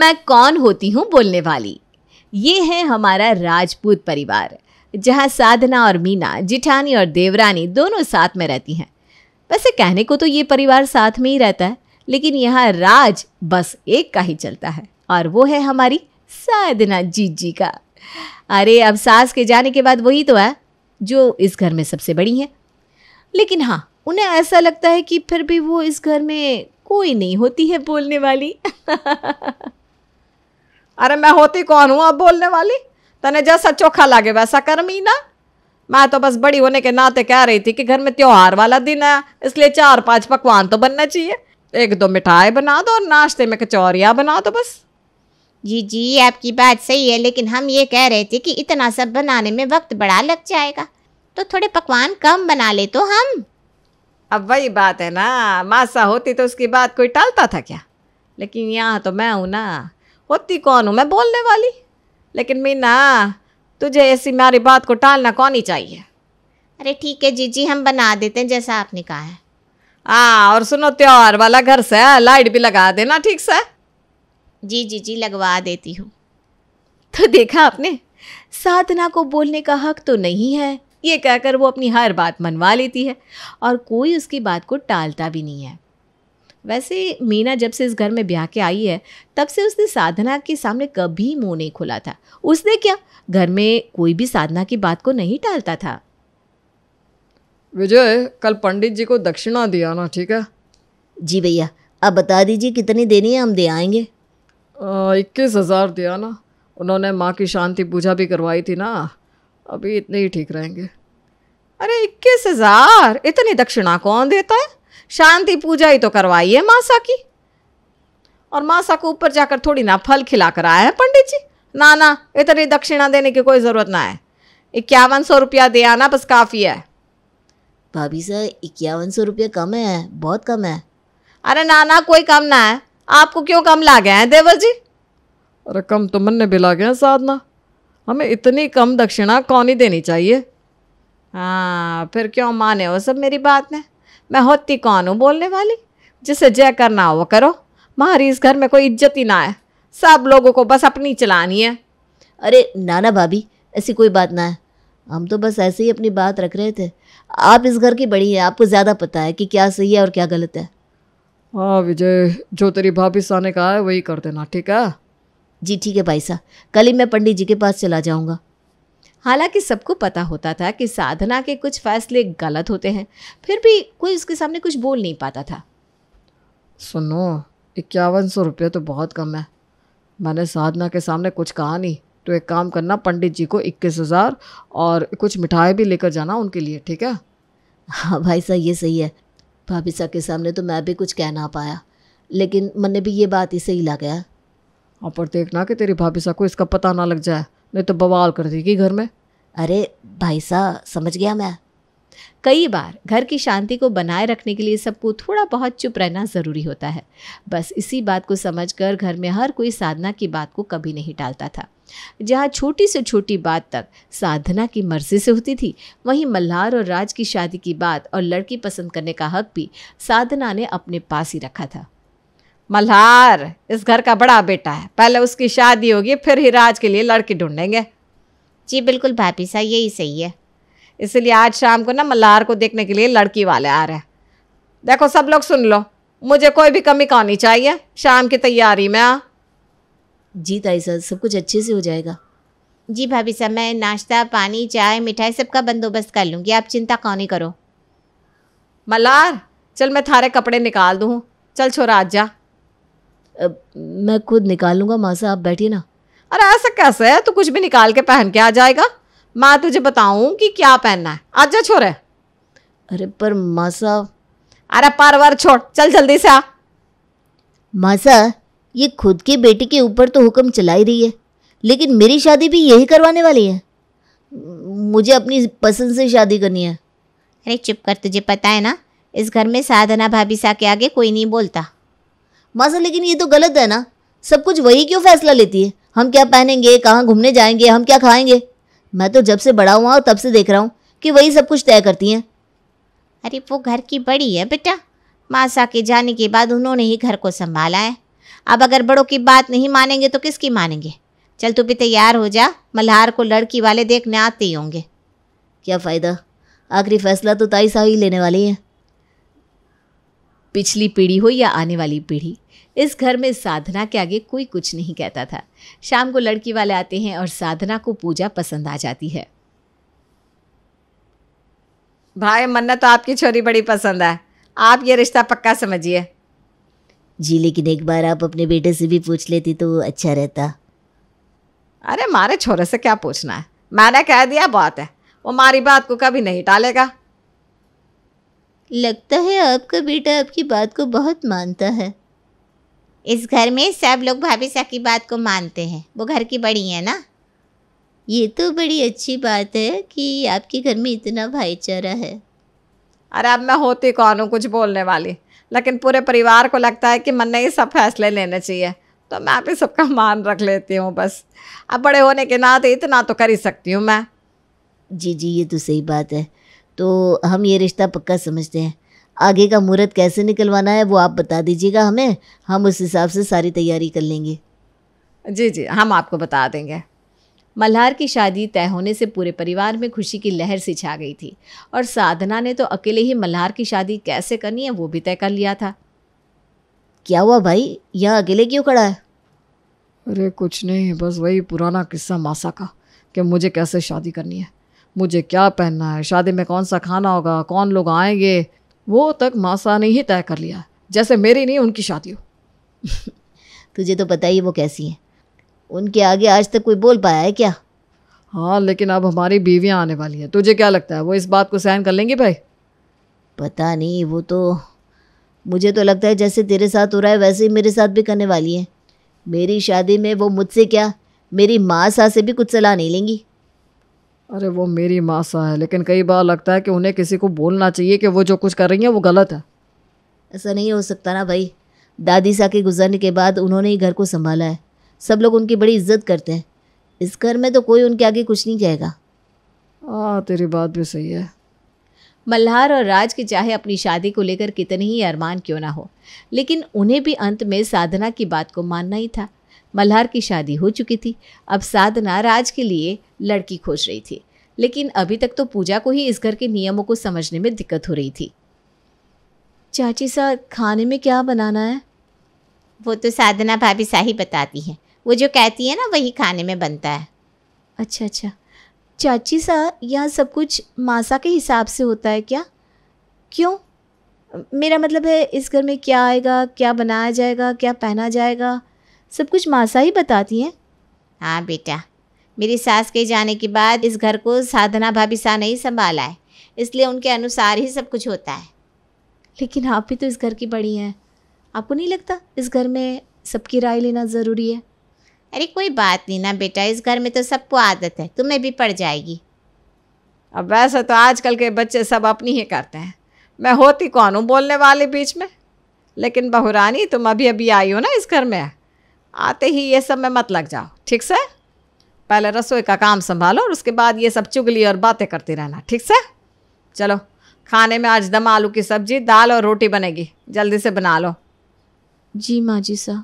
मैं कौन होती हूँ बोलने वाली ये है हमारा राजपूत परिवार जहाँ साधना और मीना जिठानी और देवरानी दोनों साथ में रहती हैं वैसे कहने को तो ये परिवार साथ में ही रहता है लेकिन यहाँ राज बस एक का ही चलता है और वो है हमारी साधना जी का अरे अब सास के जाने के बाद वही तो है जो इस घर में सबसे बड़ी है लेकिन हाँ उन्हें ऐसा लगता है कि फिर भी वो इस घर में कोई नहीं होती है बोलने वाली अरे मैं होती कौन हूँ अब बोलने वाली तने जैसा चोखा लागे वैसा कर मीना मैं तो बस बड़ी होने के नाते कह रही थी कि घर में त्योहार वाला दिन है इसलिए चार पांच पकवान तो बनना चाहिए एक दो मिठाई बना दो और नाश्ते में कचौरिया बना दो बस जी जी आपकी बात सही है लेकिन हम ये कह रहे थे कि इतना सब बनाने में वक्त बड़ा लग जाएगा तो थोड़े पकवान कम बना ले तो हम अब वही बात है ना मासा होती तो उसकी बात कोई टालता था क्या लेकिन यहाँ तो मैं हूँ ना होती कौन हूँ मैं बोलने वाली लेकिन मीना तुझे ऐसी मेरी बात को टालना कौन ही चाहिए अरे ठीक है जीजी हम बना देते हैं जैसा आपने कहा है हाँ और सुनो त्योहार वाला घर से लाइट भी लगा देना ठीक से जी जी जी लगवा देती हूँ तो देखा आपने साधना को बोलने का हक तो नहीं है ये कहकर वो अपनी हर बात मनवा लेती है और कोई उसकी बात को टालता भी नहीं है वैसे मीना जब से इस घर में ब्याह के आई है तब से उसने साधना के सामने कभी मुंह नहीं खोला था उसने क्या घर में कोई भी साधना की बात को नहीं टालता था विजय कल पंडित जी को दक्षिणा दिया ना ठीक है जी भैया आप बता दीजिए कितनी देनी है हम दे आएंगे इक्कीस हज़ार दिया ना उन्होंने माँ की शांति पूजा भी करवाई थी ना अभी इतने ही ठीक रहेंगे अरे इक्कीस हज़ार इतनी दक्षिणा कौन देता है शांति पूजा ही तो करवाई है मासा की और मासा को ऊपर जाकर थोड़ी ना फल खिला कर आया है पंडित जी ना ना इतनी दक्षिणा देने की कोई ज़रूरत ना है इक्यावन सौ रुपया दे आना बस काफ़ी है भाभी सर इक्यावन सौ रुपया कम है बहुत कम है अरे ना ना कोई कम ना है आपको क्यों कम ला गया है देवर जी अरे कम तो मन ने भी ला गया साधना हमें इतनी कम दक्षिणा कौन ही देनी चाहिए हाँ फिर क्यों माने हो सब मेरी बात ने मैं होती कौन हूँ बोलने वाली जिसे जय करना हो वो करो मारी इस घर में कोई इज्जत ही ना है सब लोगों को बस अपनी चलानी है अरे नाना भाभी ऐसी कोई बात ना है हम तो बस ऐसे ही अपनी बात रख रहे थे आप इस घर की बड़ी हैं आपको ज़्यादा पता है कि क्या सही है और क्या गलत है हाँ विजय जो तेरी भाभी साने का कहा है वही कर देना ठीक है जी ठीक है भाई साहब कल ही मैं पंडित जी के पास चला जाऊँगा हालांकि सबको पता होता था कि साधना के कुछ फैसले गलत होते हैं फिर भी कोई उसके सामने कुछ बोल नहीं पाता था सुनो इक्यावन सौ रुपये तो बहुत कम है मैंने साधना के सामने कुछ कहा नहीं तो एक काम करना पंडित जी को इक्कीस हज़ार और कुछ मिठाई भी लेकर जाना उनके लिए ठीक है हाँ भाई साहब ये सही है भाभी साहब के सामने तो मैं भी कुछ कह ना पाया लेकिन मन भी ये बात ही सही लग गया और हाँ, पर देखना कि तेरी भाभी साहब को इसका पता ना लग जाए नहीं तो बवाल कर देगी घर में अरे भाई साहब समझ गया मैं कई बार घर की शांति को बनाए रखने के लिए सबको थोड़ा बहुत चुप रहना ज़रूरी होता है बस इसी बात को समझकर घर में हर कोई साधना की बात को कभी नहीं टालता था जहाँ छोटी से छोटी बात तक साधना की मर्जी से होती थी वहीं मल्हार और राज की शादी की बात और लड़की पसंद करने का हक भी साधना ने अपने पास ही रखा था मल्हार इस घर का बड़ा बेटा है पहले उसकी शादी होगी फिर ही राज के लिए लड़की ढूंढेंगे जी बिल्कुल भाभी साहब यही सही है इसलिए आज शाम को ना मल्हार को देखने के लिए लड़की वाले आ रहे हैं देखो सब लोग सुन लो मुझे कोई भी कमी कहानी चाहिए शाम की तैयारी में आ जी ताई सर सब कुछ अच्छे से हो जाएगा जी भाभी साहब मैं नाश्ता पानी चाय मिठाई सबका बंदोबस्त कर लूँगी आप चिंता कौन करो मल्हार चल मैं थारे कपड़े निकाल दूँ चल छोरा आज जा मैं खुद निकाल लूँगा माँ से आप बैठिए ना अरे ऐसा कैसे है तो कुछ भी निकाल के पहन के आ जाएगा मैं तुझे बताऊँ कि क्या पहनना है आज जा छोरे अरे पर माँ साहब अरे बार छोड़ चल जल्दी से आ मासा ये खुद के बेटे के ऊपर तो हुक्म चला ही रही है लेकिन मेरी शादी भी यही करवाने वाली है मुझे अपनी पसंद से शादी करनी है अरे चुप कर तुझे पता है ना इस घर में साधना भाभी सा के आगे कोई नहीं बोलता माँ सर लेकिन ये तो गलत है ना सब कुछ वही क्यों फैसला लेती है हम क्या पहनेंगे कहाँ घूमने जाएंगे हम क्या खाएंगे मैं तो जब से बड़ा हुआ और तब से देख रहा हूँ कि वही सब कुछ तय करती हैं अरे वो घर की बड़ी है बेटा मासा के जाने के बाद उन्होंने ही घर को संभाला है अब अगर बड़ों की बात नहीं मानेंगे तो किसकी मानेंगे चल तू भी तैयार हो जा मल्हार को लड़की वाले देखने आते ही होंगे क्या फ़ायदा आखिरी फैसला तो ताई साहब ही लेने वाली है पिछली पीढ़ी हो या आने वाली पीढ़ी इस घर में साधना के आगे कोई कुछ नहीं कहता था शाम को लड़की वाले आते हैं और साधना को पूजा पसंद आ जाती है भाई मन्ना तो आपकी छोरी बड़ी पसंद है आप ये रिश्ता पक्का समझिए जी लेकिन एक बार आप अपने बेटे से भी पूछ लेती तो अच्छा रहता अरे मारे छोरे से क्या पूछना है मैंने कह दिया बात है वो मारी बात को कभी नहीं टालेगा लगता है आपका बेटा आपकी बात को बहुत मानता है इस घर में सब लोग भाभी सा की बात को मानते हैं वो घर की बड़ी है ना ये तो बड़ी अच्छी बात है कि आपके घर में इतना भाईचारा है अरे अब मैं होती कौन हूँ कुछ बोलने वाली लेकिन पूरे परिवार को लगता है कि मन ने ही सब फैसले लेने चाहिए तो मैं आप ही सबका मान रख लेती हूँ बस अब बड़े होने के नाते इतना तो कर ही सकती हूँ मैं जी जी ये तो सही बात है तो हम ये रिश्ता पक्का समझते हैं आगे का मुहूर्त कैसे निकलवाना है वो आप बता दीजिएगा हमें हम उस हिसाब से सारी तैयारी कर लेंगे जी जी हम आपको बता देंगे मल्हार की शादी तय होने से पूरे परिवार में खुशी की लहर सी छा गई थी और साधना ने तो अकेले ही मल्हार की शादी कैसे करनी है वो भी तय कर लिया था क्या हुआ भाई यहाँ अकेले क्यों खड़ा है अरे कुछ नहीं बस वही पुराना किस्सा मासा का कि मुझे कैसे शादी करनी है मुझे क्या पहनना है शादी में कौन सा खाना होगा कौन लोग आएंगे वो तक मासा ने ही तय कर लिया जैसे मेरी नहीं उनकी शादी हो तुझे तो पता ही वो कैसी हैं उनके आगे आज तक कोई बोल पाया है क्या हाँ लेकिन अब हमारी बीवियाँ आने वाली हैं तुझे क्या लगता है वो इस बात को सहन कर लेंगी भाई पता नहीं वो तो मुझे तो लगता है जैसे तेरे साथ हो रहा है वैसे ही मेरे साथ भी करने वाली है मेरी शादी में वो मुझसे क्या मेरी माँ सा से भी कुछ सलाह नहीं लेंगी अरे वो मेरी माँ सा है लेकिन कई बार लगता है कि उन्हें किसी को बोलना चाहिए कि वो जो कुछ कर रही हैं वो गलत है ऐसा नहीं हो सकता ना भाई दादी सा के गुजरने के बाद उन्होंने ही घर को संभाला है सब लोग उनकी बड़ी इज्जत करते हैं इस घर में तो कोई उनके आगे कुछ नहीं कहेगा हाँ तेरी बात भी सही है मल्हार और राज की चाहे अपनी शादी को लेकर कितने ही अरमान क्यों ना हो लेकिन उन्हें भी अंत में साधना की बात को मानना ही था मल्हार की शादी हो चुकी थी अब साधना राज के लिए लड़की खोज रही थी लेकिन अभी तक तो पूजा को ही इस घर के नियमों को समझने में दिक्कत हो रही थी चाची सा खाने में क्या बनाना है वो तो साधना भाभी सा ही बताती हैं वो जो कहती है ना वही खाने में बनता है अच्छा अच्छा चाची सा यहाँ सब कुछ मासा के हिसाब से होता है क्या क्यों मेरा मतलब है इस घर में क्या आएगा क्या बनाया जाएगा क्या पहना जाएगा सब कुछ मासा ही बताती हैं हाँ बेटा मेरी सास के जाने के बाद इस घर को साधना भाभी सा नहीं संभाला है इसलिए उनके अनुसार ही सब कुछ होता है लेकिन आप भी तो इस घर की बड़ी हैं आपको नहीं लगता इस घर में सबकी राय लेना ज़रूरी है अरे कोई बात नहीं ना बेटा इस घर में तो सबको आदत है तुम्हें भी पड़ जाएगी अब वैसे तो आजकल के बच्चे सब अपनी ही करते हैं मैं होती कौन हूँ बोलने वाले बीच में लेकिन बहुरानी तुम अभी अभी आई हो ना इस घर में आते ही ये सब में मत लग जाओ ठीक से पहले रसोई का काम संभालो और उसके बाद ये सब चुगली और बातें करती रहना ठीक से चलो खाने में आज दम आलू की सब्जी दाल और रोटी बनेगी जल्दी से बना लो जी माँ जी सा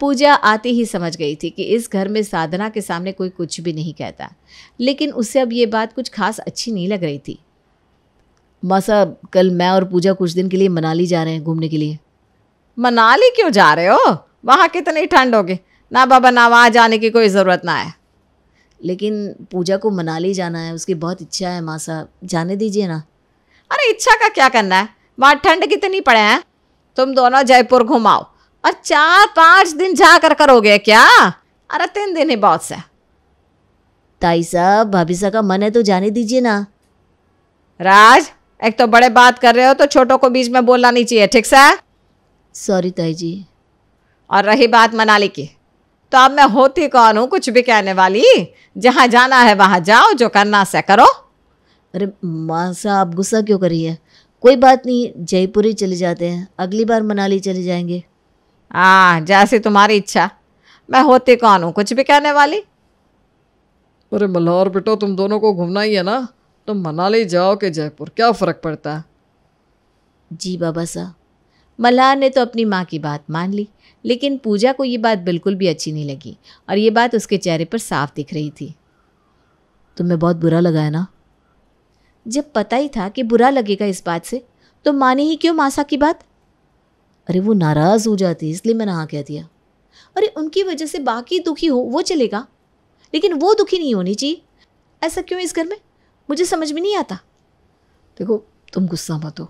पूजा आती ही समझ गई थी कि इस घर में साधना के सामने कोई कुछ भी नहीं कहता लेकिन उसे अब ये बात कुछ खास अच्छी नहीं लग रही थी साहब कल मैं और पूजा कुछ दिन के लिए मनाली जा रहे हैं घूमने के लिए मनाली क्यों जा रहे हो वहाँ कितनी ठंड होगी ना बाबा ना वहाँ जाने की कोई ज़रूरत ना है लेकिन पूजा को मनाली जाना है उसकी बहुत इच्छा है माँ साहब जाने दीजिए ना अरे इच्छा का क्या करना है वहाँ ठंड कितनी पड़े हैं तुम दोनों जयपुर घुमाओ और चार पाँच दिन जा कर करोगे क्या अरे तीन दिन ही बहुत से ताई साहब भाभी साहब का मन है तो जाने दीजिए ना राज एक तो बड़े बात कर रहे हो तो छोटों को बीच में बोलना नहीं चाहिए ठीक से सॉरी ताई जी और रही बात मनाली की तो अब मैं होती कौन हूँ कुछ भी कहने वाली जहाँ जाना है वहाँ जाओ जो करना से करो अरे माँ साहब गुस्सा क्यों करी है कोई बात नहीं जयपुर ही चले जाते हैं अगली बार मनाली चले जाएंगे हाँ जैसे तुम्हारी इच्छा मैं होती कौन हूँ कुछ भी कहने वाली अरे मल्हार बेटो तुम दोनों को घूमना ही है ना तो मनाली जाओ कि जयपुर क्या फ़र्क पड़ता है जी बाबा साहब मल्हार ने तो अपनी माँ की बात मान ली लेकिन पूजा को ये बात बिल्कुल भी अच्छी नहीं लगी और ये बात उसके चेहरे पर साफ दिख रही थी तुम्हें बहुत बुरा लगा है ना जब पता ही था कि बुरा लगेगा इस बात से तो माने ही क्यों मासा की बात अरे वो नाराज़ हो जाती इसलिए मैंने हाँ कह दिया अरे उनकी वजह से बाकी दुखी हो वो चलेगा लेकिन वो दुखी नहीं होनी चाहिए ऐसा क्यों इस घर में मुझे समझ में नहीं आता देखो तुम गुस्सा मत हो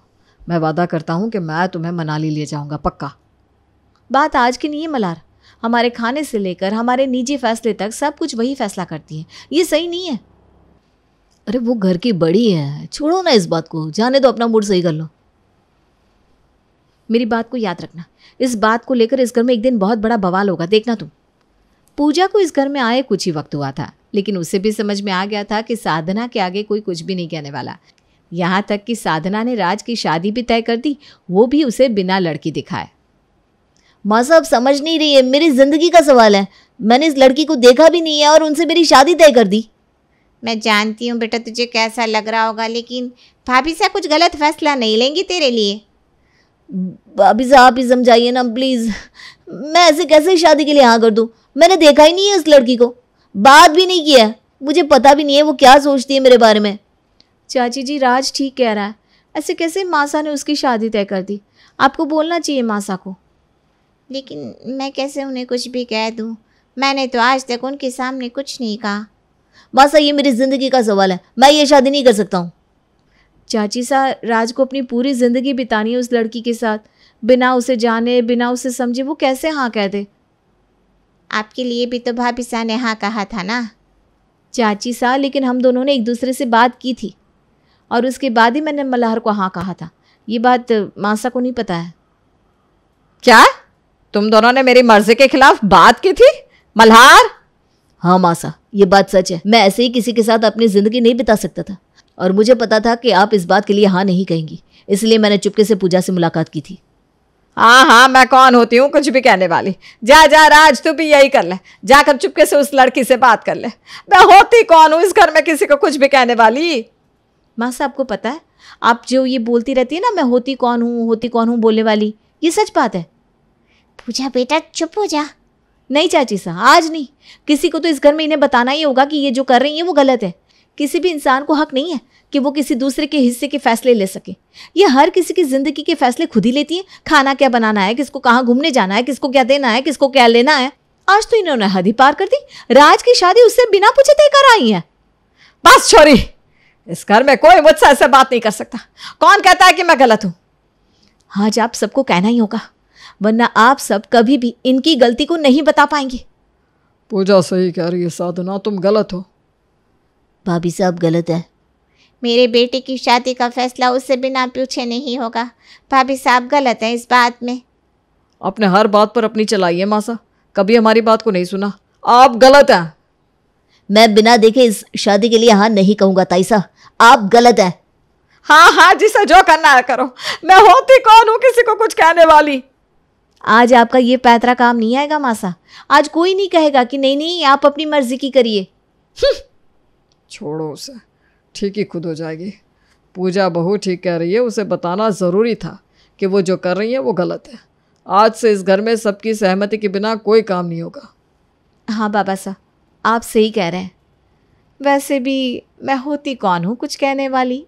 मैं वादा करता हूँ कि मैं तुम्हें मनाली ले जाऊँगा पक्का बात आज की नहीं है मलार हमारे खाने से लेकर हमारे निजी फैसले तक सब कुछ वही फैसला करती है ये सही नहीं है अरे वो घर की बड़ी है छोड़ो ना इस बात को जाने दो अपना मूड सही कर लो मेरी बात को याद रखना इस बात को लेकर इस घर में एक दिन बहुत बड़ा बवाल होगा देखना तुम पूजा को इस घर में आए कुछ ही वक्त हुआ था लेकिन उसे भी समझ में आ गया था कि साधना के आगे कोई कुछ भी नहीं कहने वाला यहाँ तक कि साधना ने राज की शादी भी तय कर दी वो भी उसे बिना लड़की दिखाए माँ साहब समझ नहीं रही है मेरी ज़िंदगी का सवाल है मैंने इस लड़की को देखा भी नहीं है और उनसे मेरी शादी तय कर दी मैं जानती हूँ बेटा तुझे कैसा लग रहा होगा लेकिन भाभी साहब कुछ गलत फैसला नहीं लेंगी तेरे लिए भाभी साहब आप ही समझाइए ना प्लीज़ मैं ऐसे कैसे शादी के लिए हाँ कर दूँ मैंने देखा ही नहीं है उस लड़की को बात भी नहीं किया मुझे पता भी नहीं है वो क्या सोचती है मेरे बारे में चाची जी राज ठीक कह रहा है ऐसे कैसे मासा ने उसकी शादी तय कर दी आपको बोलना चाहिए मासा को लेकिन मैं कैसे उन्हें कुछ भी कह दूँ मैंने तो आज तक उनके सामने कुछ नहीं कहा बस ये मेरी ज़िंदगी का सवाल है मैं ये शादी नहीं कर सकता हूँ चाची सा राज को अपनी पूरी ज़िंदगी बितानी है उस लड़की के साथ बिना उसे जाने बिना उसे समझे वो कैसे हाँ कह दे आपके लिए भी तो भाभी सा ने हाँ कहा था ना चाची सा लेकिन हम दोनों ने एक दूसरे से बात की थी और उसके बाद ही मैंने मल्हार को हाँ कहा था ये बात मासा को नहीं पता है क्या तुम दोनों ने मेरी मर्जी के खिलाफ बात की थी मल्हार हाँ मासा ये बात सच है मैं ऐसे ही किसी के साथ अपनी जिंदगी नहीं बिता सकता था और मुझे पता था कि आप इस बात के लिए हाँ नहीं कहेंगी इसलिए मैंने चुपके से पूजा से मुलाकात की थी हाँ हाँ मैं कौन होती हूँ कुछ भी कहने वाली जा जा राज तू भी यही कर ले जाकर चुपके से उस लड़की से बात कर ले मैं होती कौन हूँ इस घर में किसी को कुछ भी कहने वाली माँ साहब आपको पता है आप जो ये बोलती रहती है ना मैं होती कौन हूँ होती कौन हूँ बोलने वाली ये सच बात है पूजा बेटा चुप हो जा नहीं चाची सा आज नहीं किसी को तो इस घर में इन्हें बताना ही होगा कि ये जो कर रही है वो गलत है किसी भी इंसान को हक नहीं है कि वो किसी दूसरे के हिस्से के फैसले ले सके ये हर किसी की ज़िंदगी के फैसले खुद ही लेती है खाना क्या बनाना है किसको कहाँ घूमने जाना है किसको क्या देना है किसको क्या लेना है आज तो इन्होंने हद ही पार कर दी राज की शादी उससे बिना पूछे तय कर आई है बस छोरी इस घर में कोई मुझसे ऐसे बात नहीं कर सकता कौन कहता है कि मैं गलत हूँ आज आप सबको कहना ही होगा वरना आप सब कभी भी इनकी गलती को नहीं बता पाएंगे पूजा सही कह रही है साधना तुम गलत हो भाभी साहब गलत है मेरे बेटे की शादी का फैसला उससे बिना पूछे नहीं होगा भाभी साहब गलत है इस बात में आपने हर बात पर अपनी चलाई है मासा कभी हमारी बात को नहीं सुना आप गलत हैं मैं बिना देखे इस शादी के लिए हाँ नहीं कहूँगा ताइसा आप गलत हैं हाँ हाँ जिसे जो करना है करो मैं होती कौन हूँ किसी को कुछ कहने वाली आज आपका ये पैतरा काम नहीं आएगा मासा आज कोई नहीं कहेगा कि नहीं नहीं आप अपनी मर्जी की करिए हम्म। छोड़ो उसे ठीक ही खुद हो जाएगी पूजा बहू ठीक कह रही है उसे बताना ज़रूरी था कि वो जो कर रही है वो गलत है आज से इस घर में सबकी सहमति के बिना कोई काम नहीं होगा हाँ बाबा साहब आप सही कह रहे हैं वैसे भी मैं होती कौन हूँ कुछ कहने वाली